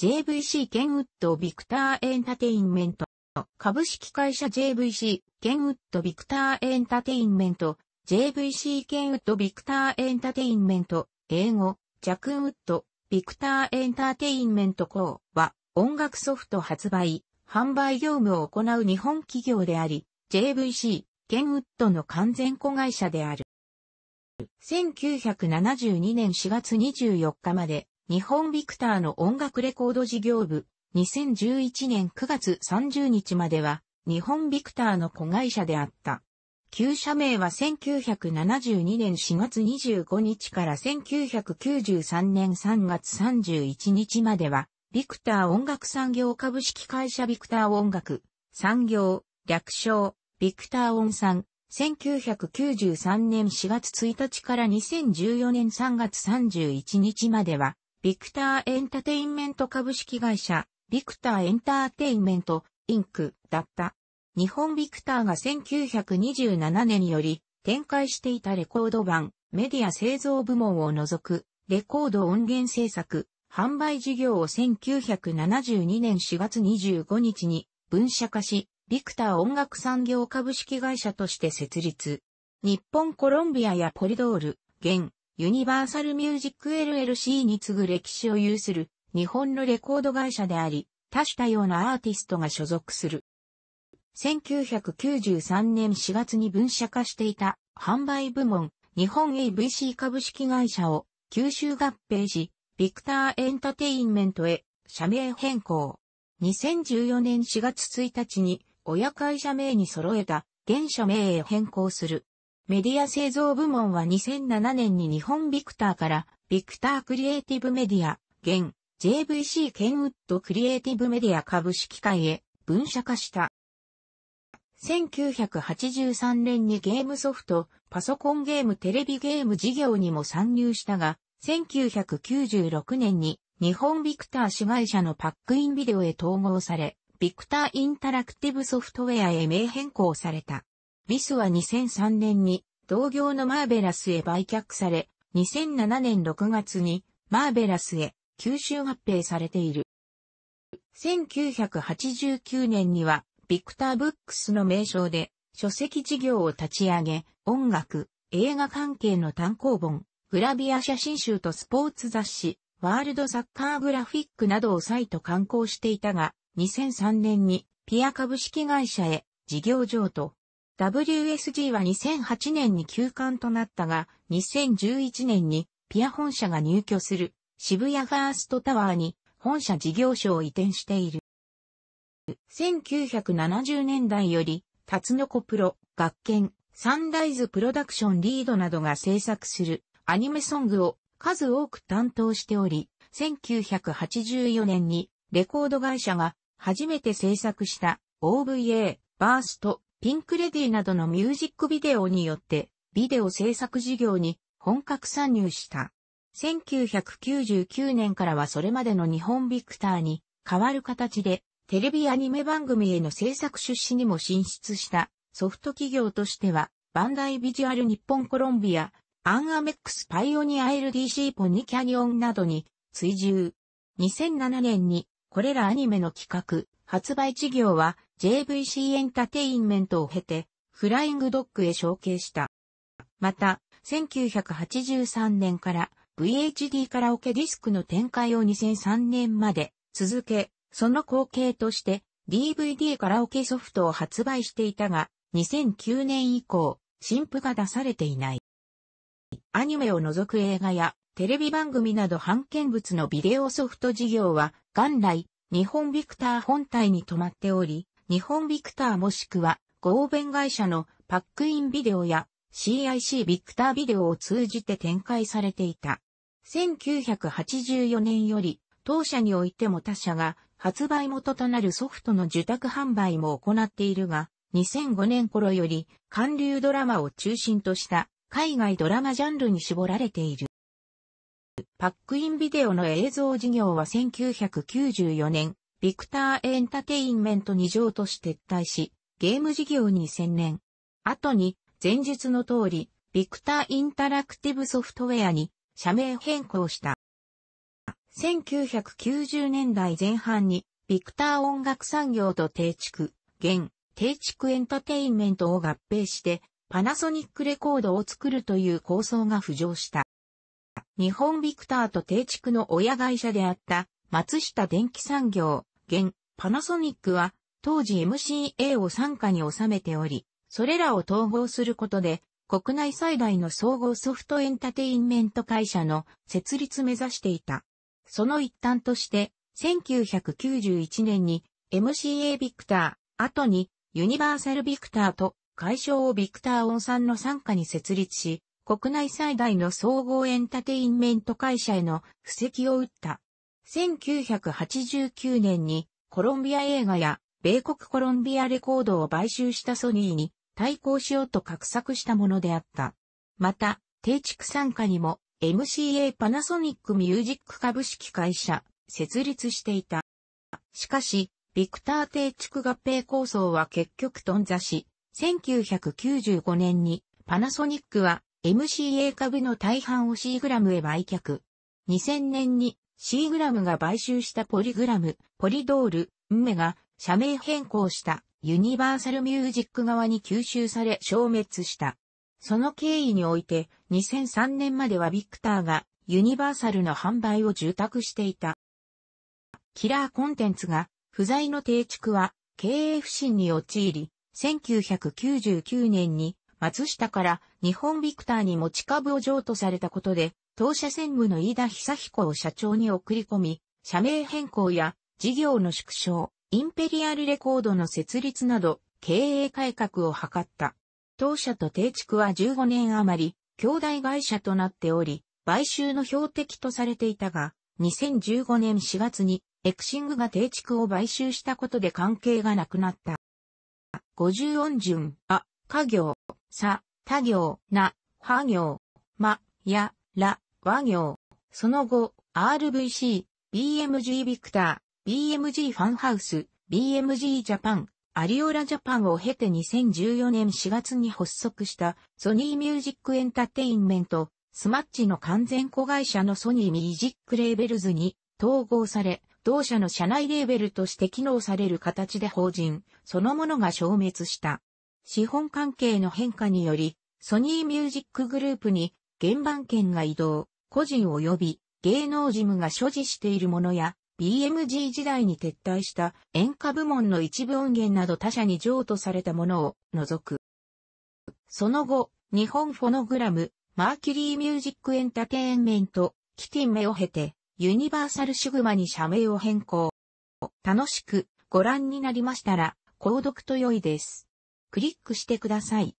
JVC ケンウッドビクターエンタテインメント。株式会社 JVC ケンウッドビクターエンタテインメント。JVC ケンウッドビクターエンタテインメント。英語、ジャクンウッドビクターエンタテインメントコーは音楽ソフト発売、販売業務を行う日本企業であり、JVC ケンウッドの完全子会社である。1972年4月24日まで日本ビクターの音楽レコード事業部、2011年9月30日までは、日本ビクターの子会社であった。旧社名は1972年4月25日から1993年3月31日までは、ビクター音楽産業株式会社ビクター音楽、産業、略称、ビクター音産、1993年4月1日から2014年3月31日までは、ビクターエンタテインメント株式会社、ビクターエンターテインメント、インク、だった。日本ビクターが1927年により展開していたレコード版、メディア製造部門を除く、レコード音源制作、販売事業を1972年4月25日に分社化し、ビクター音楽産業株式会社として設立。日本コロンビアやポリドール、現、ユニバーサルミュージック LLC に次ぐ歴史を有する日本のレコード会社であり、多種多様なアーティストが所属する。1993年4月に分社化していた販売部門日本 AVC 株式会社を吸収合併し、ビクターエンタテインメントへ社名変更。2014年4月1日に親会社名に揃えた現社名へ変更する。メディア製造部門は2007年に日本ビクターから、ビクタークリエイティブメディア、現、JVC ケンウッドクリエイティブメディア株式会へ分社化した。1983年にゲームソフト、パソコンゲームテレビゲーム事業にも参入したが、1996年に日本ビクター市会社のパックインビデオへ統合され、ビクターインタラクティブソフトウェアへ名変更された。ビスは2003年に同業のマーベラスへ売却され、2007年6月にマーベラスへ吸収合併されている。1989年にはビクターブックスの名称で書籍事業を立ち上げ、音楽、映画関係の単行本、グラビア写真集とスポーツ雑誌、ワールドサッカーグラフィックなどを再度刊行していたが、2003年にピア株式会社へ事業譲渡。WSG は2008年に休館となったが、2011年にピア本社が入居する渋谷ファーストタワーに本社事業所を移転している。1970年代より、タツノコプロ、学研、サンライズプロダクションリードなどが制作するアニメソングを数多く担当しており、1984年にレコード会社が初めて制作した OVA、バースト、ピンクレディなどのミュージックビデオによって、ビデオ制作事業に本格参入した。1999年からはそれまでの日本ビクターに変わる形で、テレビアニメ番組への制作出資にも進出したソフト企業としては、バンダイビジュアル日本コロンビア、アンアメックスパイオニア LDC ポニキャニオンなどに追従。2007年にこれらアニメの企画、発売事業は JVC エンタテインメントを経て、フライングドッグへ承継した。また、1983年から VHD カラオケディスクの展開を2003年まで続け、その後継として DVD カラオケソフトを発売していたが、2009年以降、新譜が出されていない。アニメを除く映画やテレビ番組など版権物のビデオソフト事業は、元来、日本ビクター本体に止まっており、日本ビクターもしくは、合弁会社のパックインビデオや CIC ビクタービデオを通じて展開されていた。1984年より、当社においても他社が発売元となるソフトの受託販売も行っているが、2005年頃より、韓流ドラマを中心とした海外ドラマジャンルに絞られている。パックインビデオの映像事業は1994年、ビクターエンタテインメント2条として撤退し、ゲーム事業に専念。後に、前述の通り、ビクターインタラクティブソフトウェアに社名変更した。1990年代前半に、ビクター音楽産業と定築、現、定築エンタテインメントを合併して、パナソニックレコードを作るという構想が浮上した。日本ビクターと定築の親会社であった松下電機産業、現パナソニックは当時 MCA を傘下に収めており、それらを統合することで国内最大の総合ソフトエンタテインメント会社の設立目指していた。その一端として1991年に MCA ビクター、後にユニバーサルビクターと外相をビクター・オンさんの参加に設立し、国内最大の総合エンタテインメント会社への布石を打った。1989年にコロンビア映画や米国コロンビアレコードを買収したソニーに対抗しようと画策したものであった。また、定畜参加にも MCA パナソニックミュージック株式会社設立していた。しかし、ビクター定畜合併構想は結局頓挫し、1995年にパナソニックは MCA 株の大半を C グラムへ売却。2000年に C グラムが買収したポリグラム、ポリドール、ウメが社名変更したユニバーサルミュージック側に吸収され消滅した。その経緯において2003年まではビクターがユニバーサルの販売を受託していた。キラーコンテンツが不在の定築は経営不振に陥り、1999年に松下から日本ビクターに持ち株を譲渡されたことで、当社専務の飯田久彦を社長に送り込み、社名変更や事業の縮小、インペリアルレコードの設立など経営改革を図った。当社と定築は15年余り、兄弟会社となっており、買収の標的とされていたが、2015年4月にエクシングが定築を買収したことで関係がなくなった。五十音順、あ、家行、さ、他行、な、は行、ま、や、ら、和行。その後、RVC、BMG ビクター、BMG ファンハウス、BMG ジャパン、アリオラジャパンを経て2014年4月に発足したソニーミュージックエンタテインメント、スマッチの完全子会社のソニーミュージックレーベルズに統合され、同社の社内レーベルとして機能される形で法人、そのものが消滅した。資本関係の変化により、ソニーミュージックグループに、原版権が移動、個人及び芸能事務が所持しているものや、BMG 時代に撤退した演歌部門の一部音源など他社に譲渡されたものを除く。その後、日本フォノグラム、マーキュリーミュージックエンタテインメント、キティメを経て、ユニバーサルシグマに社名を変更。楽しくご覧になりましたら、購読と良いです。クリックしてください。